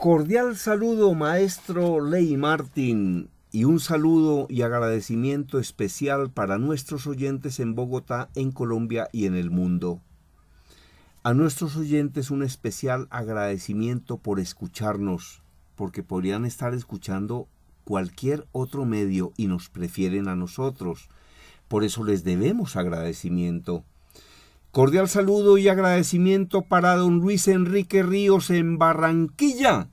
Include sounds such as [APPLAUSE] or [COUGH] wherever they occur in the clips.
Cordial saludo, maestro Ley martín y un saludo y agradecimiento especial para nuestros oyentes en Bogotá, en Colombia y en el mundo. A nuestros oyentes un especial agradecimiento por escucharnos, porque podrían estar escuchando cualquier otro medio y nos prefieren a nosotros. Por eso les debemos agradecimiento. Cordial saludo y agradecimiento para don Luis Enrique Ríos en Barranquilla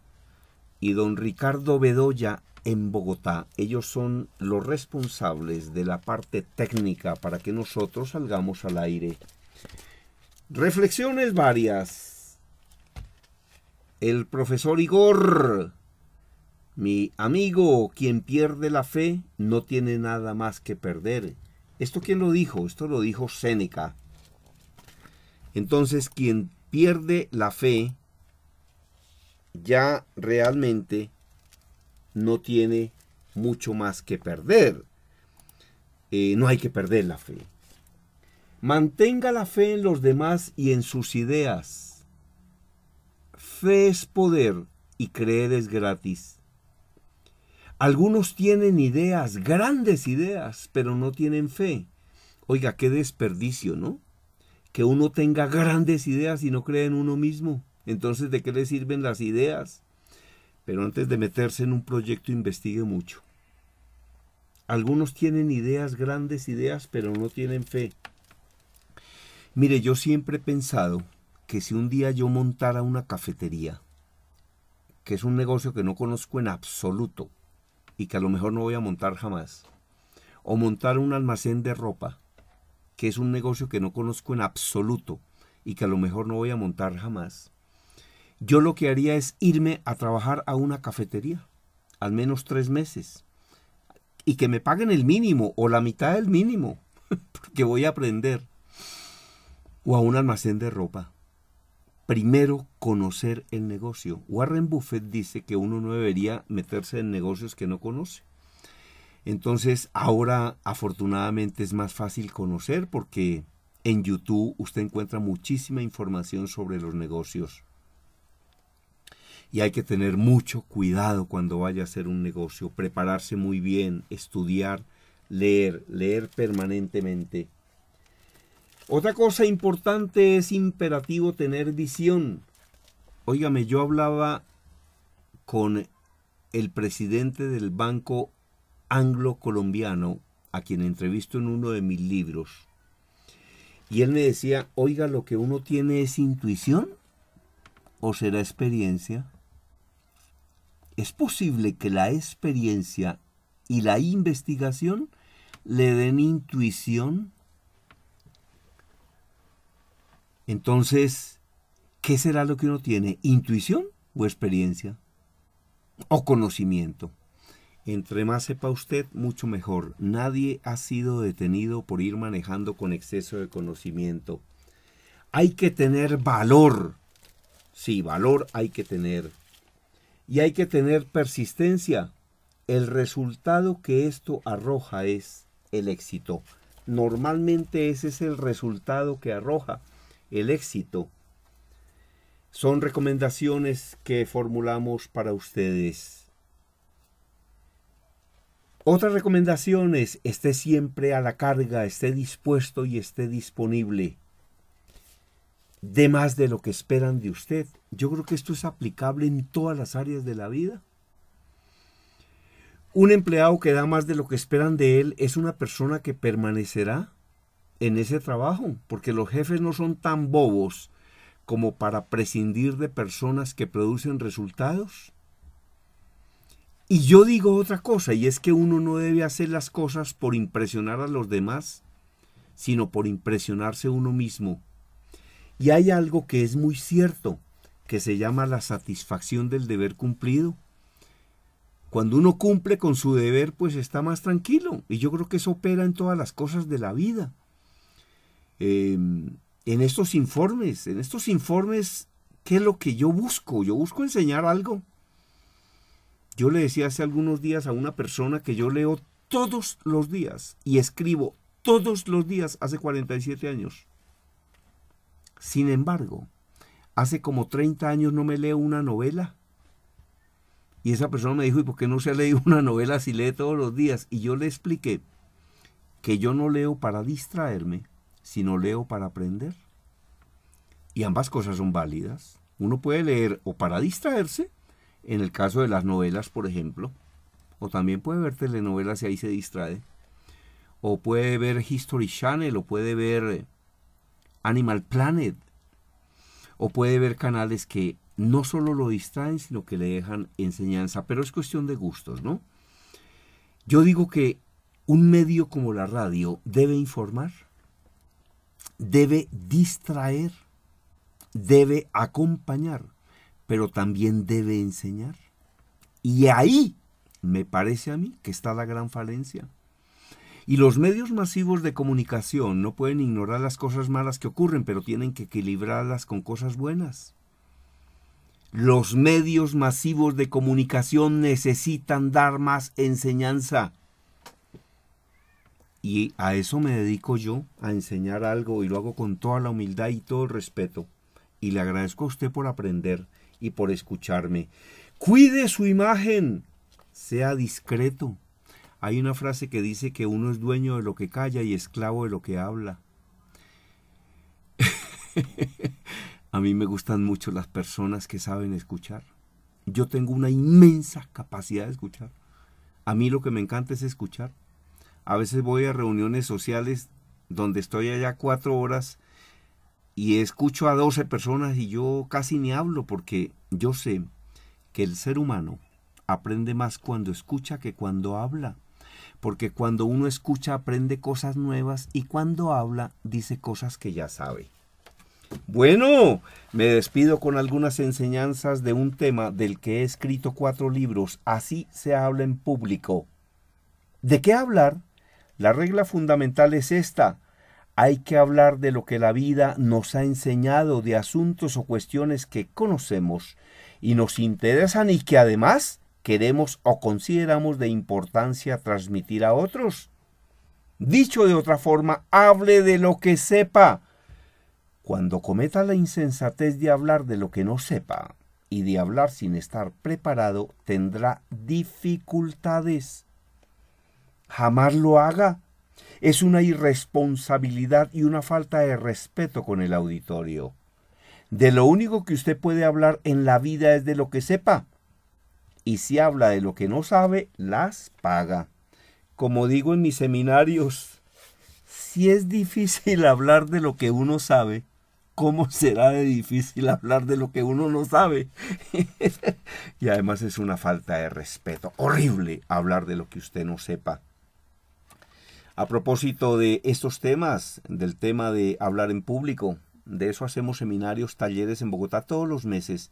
y don Ricardo Bedoya en Bogotá. Ellos son los responsables de la parte técnica para que nosotros salgamos al aire. Reflexiones varias. El profesor Igor, mi amigo, quien pierde la fe no tiene nada más que perder. ¿Esto quién lo dijo? Esto lo dijo Séneca. Entonces quien pierde la fe ya realmente no tiene mucho más que perder. Eh, no hay que perder la fe. Mantenga la fe en los demás y en sus ideas. Fe es poder y creer es gratis. Algunos tienen ideas, grandes ideas, pero no tienen fe. Oiga, qué desperdicio, ¿no? que uno tenga grandes ideas y no cree en uno mismo. Entonces, ¿de qué le sirven las ideas? Pero antes de meterse en un proyecto, investigue mucho. Algunos tienen ideas, grandes ideas, pero no tienen fe. Mire, yo siempre he pensado que si un día yo montara una cafetería, que es un negocio que no conozco en absoluto y que a lo mejor no voy a montar jamás, o montar un almacén de ropa, que es un negocio que no conozco en absoluto y que a lo mejor no voy a montar jamás, yo lo que haría es irme a trabajar a una cafetería, al menos tres meses, y que me paguen el mínimo o la mitad del mínimo, [LAUGHS] porque voy a aprender, o a un almacén de ropa. Primero, conocer el negocio. Warren Buffett dice que uno no debería meterse en negocios que no conoce. Entonces ahora afortunadamente es más fácil conocer porque en YouTube usted encuentra muchísima información sobre los negocios. Y hay que tener mucho cuidado cuando vaya a hacer un negocio, prepararse muy bien, estudiar, leer, leer permanentemente. Otra cosa importante es imperativo tener visión. Óigame, yo hablaba con el presidente del Banco anglo-colombiano a quien entrevisto en uno de mis libros. Y él me decía, oiga, lo que uno tiene es intuición o será experiencia. Es posible que la experiencia y la investigación le den intuición. Entonces, ¿qué será lo que uno tiene? ¿Intuición o experiencia? ¿O conocimiento? Entre más sepa usted, mucho mejor. Nadie ha sido detenido por ir manejando con exceso de conocimiento. Hay que tener valor. Sí, valor hay que tener. Y hay que tener persistencia. El resultado que esto arroja es el éxito. Normalmente ese es el resultado que arroja el éxito. Son recomendaciones que formulamos para ustedes otra recomendación es, esté siempre a la carga, esté dispuesto y esté disponible. De más de lo que esperan de usted. Yo creo que esto es aplicable en todas las áreas de la vida. Un empleado que da más de lo que esperan de él es una persona que permanecerá en ese trabajo, porque los jefes no son tan bobos como para prescindir de personas que producen resultados y yo digo otra cosa, y es que uno no debe hacer las cosas por impresionar a los demás, sino por impresionarse uno mismo. Y hay algo que es muy cierto, que se llama la satisfacción del deber cumplido. Cuando uno cumple con su deber, pues está más tranquilo. Y yo creo que eso opera en todas las cosas de la vida. Em, en estos informes, en estos informes, ¿qué es lo que yo busco? Yo busco enseñar algo yo le decía hace algunos días a una persona que yo leo todos los días y escribo todos los días hace 47 años. Sin embargo, hace como 30 años no me leo una novela. Y esa persona me dijo, ¿y por qué no se ha leído una novela si lee todos los días? Y yo le expliqué que yo no leo para distraerme, sino leo para aprender. Y ambas cosas son válidas. Uno puede leer o para distraerse en el caso de las novelas, por ejemplo, o también puede ver telenovelas y ahí se distrae, o puede ver History Channel, o puede ver eh, Animal Planet, o puede ver canales que no solo lo distraen, sino que le dejan enseñanza, pero es cuestión de gustos, ¿no? Yo digo que un medio como la radio debe informar, debe distraer, debe acompañar pero también debe enseñar. Y ahí me parece a mí que está la gran falencia. Y los medios masivos de comunicación no pueden ignorar las cosas malas que ocurren, pero tienen que equilibrarlas con cosas buenas. Los medios masivos de comunicación necesitan dar más enseñanza. Y a eso me dedico yo, a enseñar algo, y lo hago con toda la humildad y todo el respeto. Y le agradezco a usted por aprender y por escucharme. Cuide su imagen, sea discreto. Hay una frase que dice que uno es dueño de lo que calla y esclavo de lo que habla. [LAUGHS] A mí me gustan mucho las personas que saben escuchar. Yo tengo una inmensa capacidad de escuchar. A mí lo que me encanta es escuchar. A veces voy a reuniones sociales donde estoy allá cuatro horas y escucho a 12 personas y yo casi ni hablo porque yo sé que el ser humano aprende más cuando escucha que cuando habla. Porque cuando uno escucha aprende cosas nuevas y cuando habla dice cosas que ya sabe. Bueno, me despido con algunas enseñanzas de un tema del que he escrito cuatro libros. Así se habla en público. ¿De qué hablar? La regla fundamental es esta. Hay que hablar de lo que la vida nos ha enseñado, de asuntos o cuestiones que conocemos y nos interesan y que además queremos o consideramos de importancia transmitir a otros. Dicho de otra forma, hable de lo que sepa. Cuando cometa la insensatez de hablar de lo que no sepa y de hablar sin estar preparado, tendrá dificultades. Jamás lo haga. Es una irresponsabilidad y una falta de respeto con el auditorio. De lo único que usted puede hablar en la vida es de lo que sepa. Y si habla de lo que no sabe, las paga. Como digo en mis seminarios, si es difícil hablar de lo que uno sabe, ¿cómo será de difícil hablar de lo que uno no sabe? [LAUGHS] y además es una falta de respeto horrible hablar de lo que usted no sepa. A propósito de estos temas, del tema de hablar en público, de eso hacemos seminarios, talleres en Bogotá todos los meses,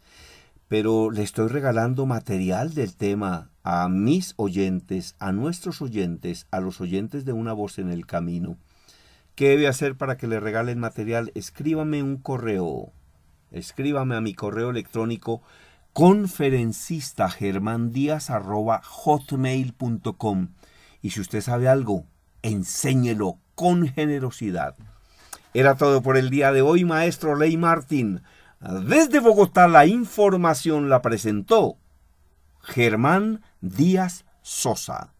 pero le estoy regalando material del tema a mis oyentes, a nuestros oyentes, a los oyentes de Una Voz en el Camino. ¿Qué debe hacer para que le regalen material? Escríbame un correo. Escríbame a mi correo electrónico conferencista y si usted sabe algo enséñelo con generosidad. Era todo por el día de hoy, maestro Ley Martín. Desde Bogotá la información la presentó Germán Díaz Sosa.